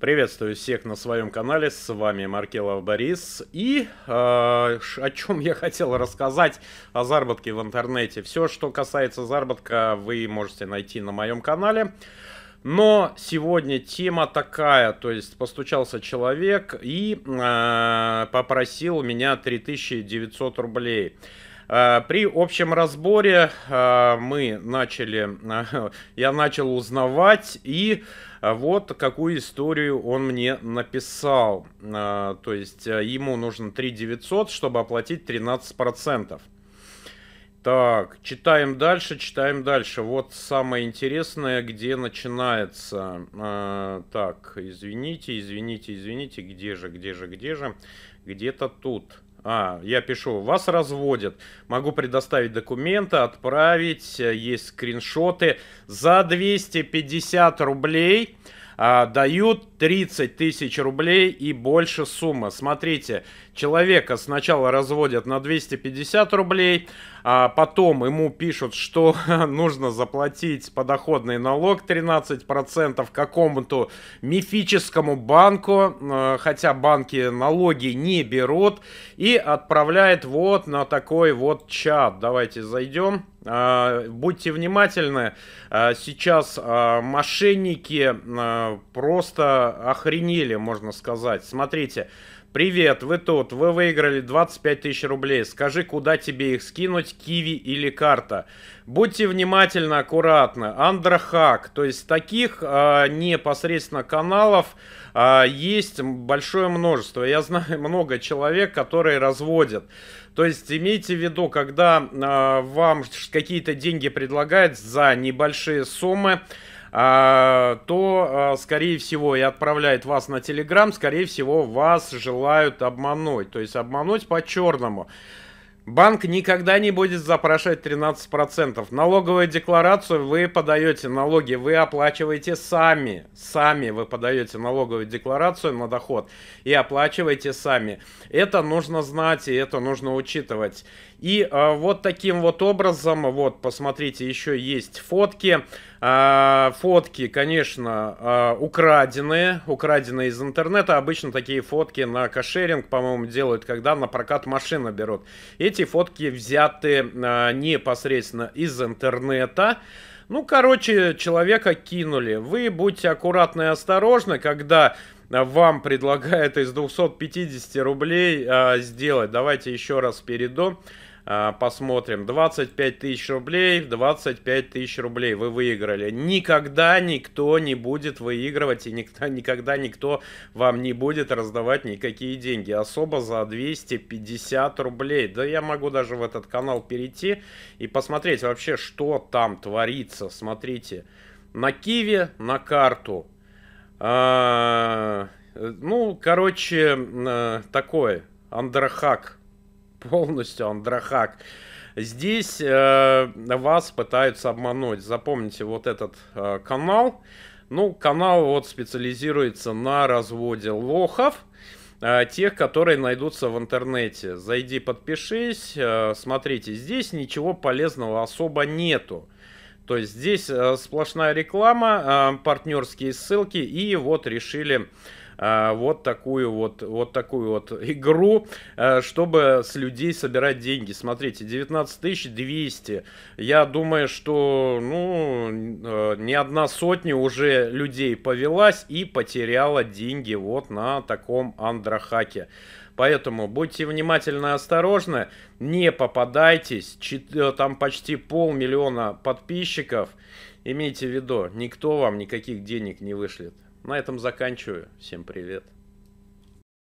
Приветствую всех на своем канале, с вами Маркелов Борис. И э, о чем я хотел рассказать о заработке в интернете. Все, что касается заработка, вы можете найти на моем канале. Но сегодня тема такая, то есть постучался человек и э, попросил у меня 3900 рублей. Э, при общем разборе э, мы начали, я начал узнавать и э, вот какую историю он мне написал. То есть ему нужно 3 900, чтобы оплатить 13%. Так, читаем дальше, читаем дальше. Вот самое интересное, где начинается. Э, так, извините, извините, извините, где же, где же, где же? Где-то тут. А, я пишу, вас разводят. Могу предоставить документы, отправить, э, есть скриншоты. За 250 рублей а, дают 30 тысяч рублей и больше сумма. Смотрите, человека сначала разводят на 250 рублей, а потом ему пишут, что нужно заплатить подоходный налог 13% какому-то мифическому банку, э, хотя банки налоги не берут, и отправляет вот на такой вот чат. Давайте зайдем. А, будьте внимательны, а, сейчас а, мошенники э, просто охренели, можно сказать. Смотрите, Привет, вы тут. Вы выиграли 25 тысяч рублей. Скажи, куда тебе их скинуть, киви или карта? Будьте внимательны, аккуратны. Андрохак, то есть таких э, непосредственно каналов э, есть большое множество. Я знаю много человек, которые разводят. То есть имейте в виду, когда э, вам какие-то деньги предлагают за небольшие суммы, а, то, а, скорее всего, и отправляет вас на Телеграм, скорее всего, вас желают обмануть. То есть обмануть по-черному. Банк никогда не будет запрашивать 13%. Налоговую декларацию вы подаете налоги, вы оплачиваете сами. Сами вы подаете налоговую декларацию на доход и оплачиваете сами. Это нужно знать и это нужно учитывать. И э, вот таким вот образом, вот посмотрите, еще есть фотки. Э, фотки, конечно, э, украденные, украденные из интернета. Обычно такие фотки на кошеринг, по-моему, делают, когда на прокат машины берут. Эти эти фотки взяты а, непосредственно из интернета. Ну, короче, человека кинули. Вы будьте аккуратны и осторожны, когда вам предлагают из 250 рублей а, сделать. Давайте еще раз перейду. А, посмотрим. 25 тысяч рублей, 25 тысяч рублей вы выиграли. Никогда никто не будет выигрывать и никто, никогда никто вам не будет раздавать никакие деньги. Особо за 250 рублей. Да я могу даже в этот канал перейти и посмотреть вообще, что там творится. Смотрите, на Киеве, на карту. А, э, ну, короче, э, такое, андерхак полностью андрохак. Здесь э, вас пытаются обмануть. Запомните вот этот э, канал. Ну, канал вот специализируется на разводе лохов, э, тех, которые найдутся в интернете. Зайди, подпишись, э, смотрите. Здесь ничего полезного особо нету. То есть здесь э, сплошная реклама, партнерские ссылки и вот решили а, вот такую вот, вот такую вот игру, а, чтобы с людей собирать деньги. Смотрите, 19 200. Я думаю, что, ну, а, не одна сотня уже людей повелась и потеряла деньги вот на таком андрохаке. Поэтому будьте внимательны и осторожны, не попадайтесь, э, там почти полмиллиона подписчиков. Имейте в виду, никто вам никаких денег не вышлет. На этом заканчиваю. Всем привет.